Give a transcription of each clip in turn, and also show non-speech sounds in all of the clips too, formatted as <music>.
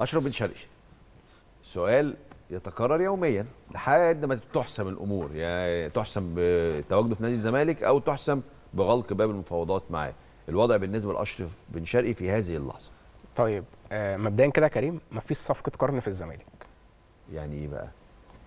اشرف بن شرقي سؤال يتكرر يوميا لحد ما تحسم الامور يعني تحسم بتواجده في نادي الزمالك او تحسم بغلق باب المفاوضات معاه الوضع بالنسبه لاشرف بن شرقي في هذه اللحظه طيب آه مبدئيا كده يا كريم مفيش صفقه قرن في الزمالك يعني ايه بقى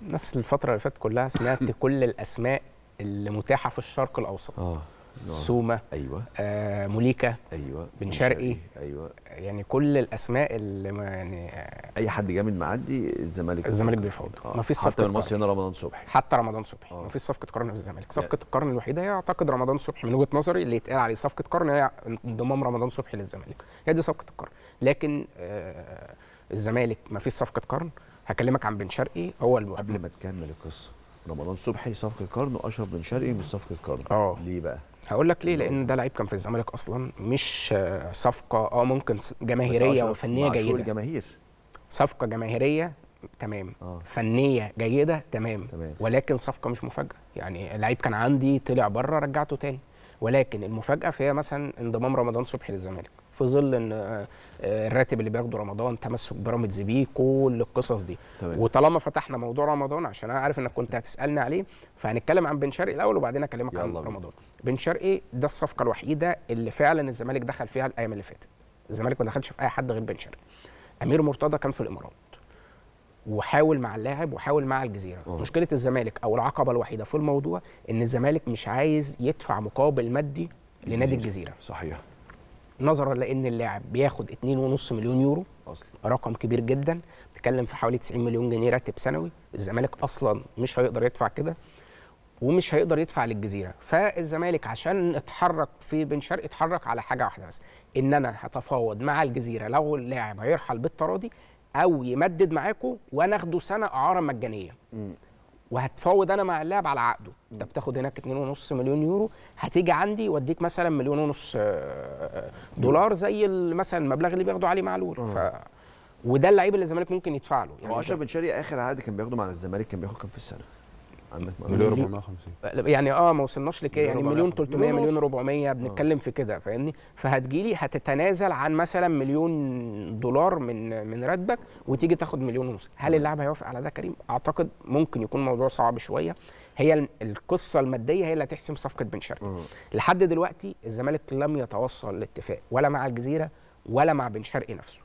الناس الفتره اللي فاتت كلها سمعت <laughs> كل الاسماء اللي متاحه في الشرق الاوسط اه آه، سومه ايوه آه موليكا ايوه بن شرقي ايوه يعني كل الاسماء اللي ما يعني آه اي حد جامد معدي الزمالك الزمالك بيفوض آه. ما فيش صفقه حتى المصري هنا رمضان صبحي حتى رمضان صبحي آه. ما فيش صفقه قرن في الزمالك صفقه القرن الوحيده هي اعتقد رمضان صبحي من وجهه نظري اللي يتقال عليه صفقه قرن هي انضمام رمضان صبحي للزمالك هي دي صفقه القرن لكن آه الزمالك ما فيش صفقه قرن هكلمك عن بن شرقي هو اللي قبل ما تكمل القصه رمضان صبحي صفقه قرن واشرف بن شرقي مش صفقه قرن اه ليه بقى هقول لك ليه لان ده لعيب كان في الزمالك اصلا مش صفقه اه ممكن جماهيريه وفنيه جيده الجماهير صفقه جماهيريه تمام أوه. فنيه جيده تمام. تمام ولكن صفقه مش مفاجاه يعني لعيب كان عندي طلع بره رجعته تاني ولكن المفاجاه فيها مثلا انضمام رمضان صبحي للزمالك في ظل ان آه، الراتب اللي بياخده رمضان تمسك بيراميدز بيه كل القصص دي طبعا. وطالما فتحنا موضوع رمضان عشان انا عارف انك كنت هتسالني عليه فهنتكلم عن بن شرقي الاول وبعدين اكلمك عن رمضان بن شرقي ده الصفقه الوحيده اللي فعلا الزمالك دخل فيها الايام اللي فاتت الزمالك ما دخلش في اي حد غير بن شرقي امير مرتضى كان في الامارات وحاول مع اللاعب وحاول مع الجزيره أوه. مشكله الزمالك او العقبه الوحيده في الموضوع ان الزمالك مش عايز يدفع مقابل مادي لنادي الجزيره صحيح نظرا لان اللاعب بياخد 2.5 مليون يورو اصلا رقم كبير جدا بتتكلم في حوالي 90 مليون جنيه راتب سنوي الزمالك اصلا مش هيقدر يدفع كده ومش هيقدر يدفع للجزيره فالزمالك عشان اتحرك في بن شرقي اتحرك على حاجه واحده بس ان انا هتفاوض مع الجزيره لو اللاعب هيرحل بالتراضي او يمدد معاكم وانا اخده سنه اعاره مجانيه وهتفاوض انا مع اللاعب على عقده انت بتاخد هناك 2.5 مليون يورو هتيجي عندي واديك مثلا مليون ونص آه، دولار زي مثلا المبلغ اللي بياخده علي معلول ف... وده اللعيب اللي الزمالك ممكن يدفع له يعني هو اشرف بن شرقي اخر عقد كان بياخده مع الزمالك كان بياخد كام في السنه عندك مليون 450 يعني اه ما وصلناش لكده يعني مليون 300 مليون 400 آه. بنتكلم آه. في كده فاهمني فهتجيلي هتتنازل عن مثلا مليون دولار من من راتبك وتيجي تاخد مليون ونص هل اللاعب هيوافق على ده كريم اعتقد ممكن يكون موضوع صعب شويه هي القصه الماديه هي اللي هتحسم صفقه بن شرقي لحد دلوقتي الزمالك لم يتوصل لاتفاق ولا مع الجزيره ولا مع بن شرقي نفسه